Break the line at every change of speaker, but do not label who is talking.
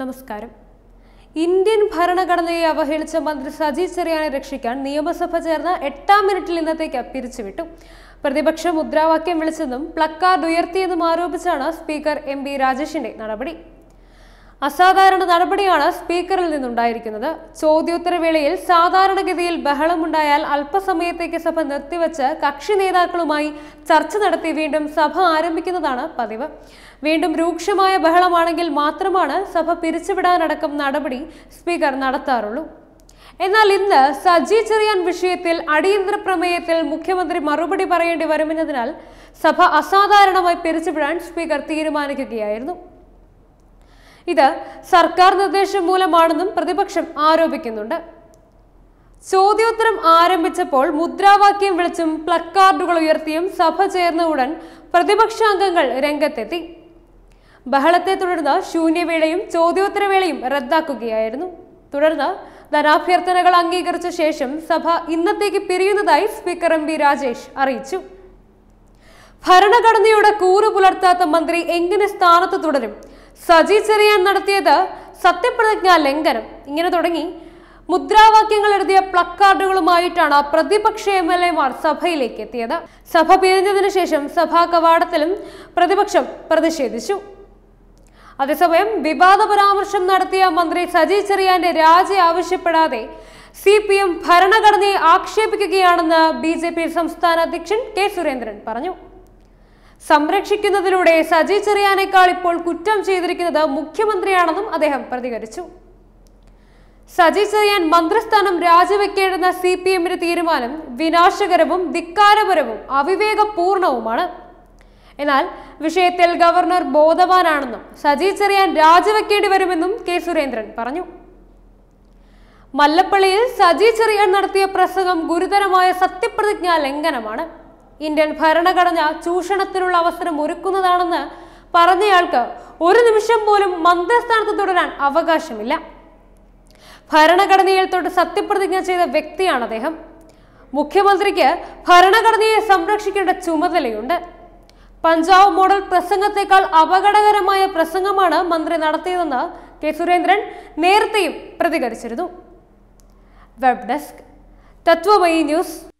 നമസ്കാരം ഇന്ത്യൻ ഭരണഘടനയെ അവഹേളിച്ച മന്ത്രി സജി ചെറിയാനെ രക്ഷിക്കാൻ നിയമസഭ ചേർന്ന എട്ടാം മിനിറ്റിൽ ഇന്നത്തേക്ക് പിരിച്ചുവിട്ടു പ്രതിപക്ഷം മുദ്രാവാക്യം വിളിച്ചെന്നും പ്ലക്കാർഡ് ഉയർത്തിയെന്നും ആരോപിച്ചാണ് സ്പീക്കർ എം രാജേഷിന്റെ നടപടി അസാധാരണ നടപടിയാണ് സ്പീക്കറിൽ നിന്നുണ്ടായിരിക്കുന്നത് ചോദ്യോത്തരവേളയിൽ സാധാരണഗതിയിൽ ബഹളമുണ്ടായാൽ അല്പസമയത്തേക്ക് സഭ നിർത്തിവച്ച് കക്ഷി നേതാക്കളുമായി ചർച്ച നടത്തി വീണ്ടും സഭ ആരംഭിക്കുന്നതാണ് പതിവ് വീണ്ടും രൂക്ഷമായ ബഹളമാണെങ്കിൽ മാത്രമാണ് സഭ പിരിച്ചുവിടാനടക്കം നടപടി സ്പീക്കർ നടത്താറുള്ളൂ എന്നാൽ ഇന്ന് സജി ചെറിയാൻ വിഷയത്തിൽ അടിയന്തര പ്രമേയത്തിൽ മുഖ്യമന്ത്രി മറുപടി പറയേണ്ടി വരുമെന്നതിനാൽ സഭ അസാധാരണമായി പിരിച്ചുവിടാൻ സ്പീക്കർ തീരുമാനിക്കുകയായിരുന്നു ഇത് സർക്കാർ നിർദ്ദേശം മൂലമാണെന്നും പ്രതിപക്ഷം ആരോപിക്കുന്നുണ്ട് ചോദ്യോത്തരം ആരംഭിച്ചപ്പോൾ മുദ്രാവാക്യം വിളിച്ചും പ്ലക്കാർഡുകൾ ഉയർത്തിയും സഭ ചേർന്ന ഉടൻ പ്രതിപക്ഷാംഗങ്ങൾ രംഗത്തെത്തി ബഹളത്തെ തുടർന്ന് ശൂന്യവേളയും ചോദ്യോത്തരവേളയും റദ്ദാക്കുകയായിരുന്നു തുടർന്ന് ധനാഭ്യർത്ഥനകൾ അംഗീകരിച്ച ശേഷം സഭ ഇന്നത്തേക്ക് പിരിയുന്നതായി സ്പീക്കർ എം രാജേഷ് അറിയിച്ചു ഭരണഘടനയുടെ കൂറു പുലർത്താത്ത മന്ത്രി എങ്ങനെ സ്ഥാനത്ത് തുടരും സജി ചെറിയാൻ നടത്തിയത് സത്യപ്രതിജ്ഞാ ലംഘനം ഇങ്ങനെ തുടങ്ങി മുദ്രാവാക്യങ്ങൾ എഴുതിയ പ്ലക്കാർഡുകളുമായിട്ടാണ് പ്രതിപക്ഷ എം എൽ എമാർ സഭയിലേക്ക് എത്തിയത് സഭ പിരിഞ്ഞതിനു ശേഷം സഭാ കവാടത്തിലും പ്രതിപക്ഷം പ്രതിഷേധിച്ചു അതേസമയം വിവാദ പരാമർശം നടത്തിയ മന്ത്രി സജി ചെറിയാന്റെ രാജി ആവശ്യപ്പെടാതെ സി പി എം ഭരണഘടനയെ ആക്ഷേപിക്കുകയാണെന്ന് ബി ജെ പി സംസ്ഥാന അധ്യക്ഷൻ കെ സുരേന്ദ്രൻ പറഞ്ഞു സംരക്ഷിക്കുന്നതിലൂടെ സജി ചെറിയാനേക്കാൾ ഇപ്പോൾ കുറ്റം ചെയ്തിരിക്കുന്നത് മുഖ്യമന്ത്രിയാണെന്നും അദ്ദേഹം പ്രതികരിച്ചു സജി ചെറിയാൻ മന്ത്രിസ്ഥാനം രാജിവെക്കേണ്ടെന്ന സി പി എമ്മിന്റെ തീരുമാനം വിനാശകരവും ധിക്കാരപരവും അവിവേകപൂർണവുമാണ് എന്നാൽ വിഷയത്തിൽ ഗവർണർ ബോധവാനാണെന്നും സജി ചെറിയാൻ രാജിവെക്കേണ്ടി വരുമെന്നും കെ സുരേന്ദ്രൻ പറഞ്ഞു മല്ലപ്പള്ളിയിൽ സജി ചെറിയാൻ നടത്തിയ പ്രസംഗം ഗുരുതരമായ സത്യപ്രതിജ്ഞാ ലംഘനമാണ് ഇന്ത്യൻ ഭരണഘടന ചൂഷണത്തിനുള്ള അവസരം ഒരുക്കുന്നതാണെന്ന് പറഞ്ഞയാൾക്ക് ഒരു നിമിഷം പോലും മന്ത്രിസ്ഥാനത്ത് തുടരാൻ അവകാശമില്ല ഭരണഘടനയിൽ തൊട്ട് സത്യപ്രതിജ്ഞ ചെയ്ത വ്യക്തിയാണ് അദ്ദേഹം മുഖ്യമന്ത്രിക്ക് ഭരണഘടനയെ സംരക്ഷിക്കേണ്ട ചുമതലയുണ്ട് പഞ്ചാബ് മോഡൽ പ്രസംഗത്തെക്കാൾ അപകടകരമായ പ്രസംഗമാണ് മന്ത്രി നടത്തിയതെന്ന് കെ സുരേന്ദ്രൻ നേരത്തെയും പ്രതികരിച്ചിരുന്നു വെബ് ഡെസ്ക് തത്വമയി ന്യൂസ്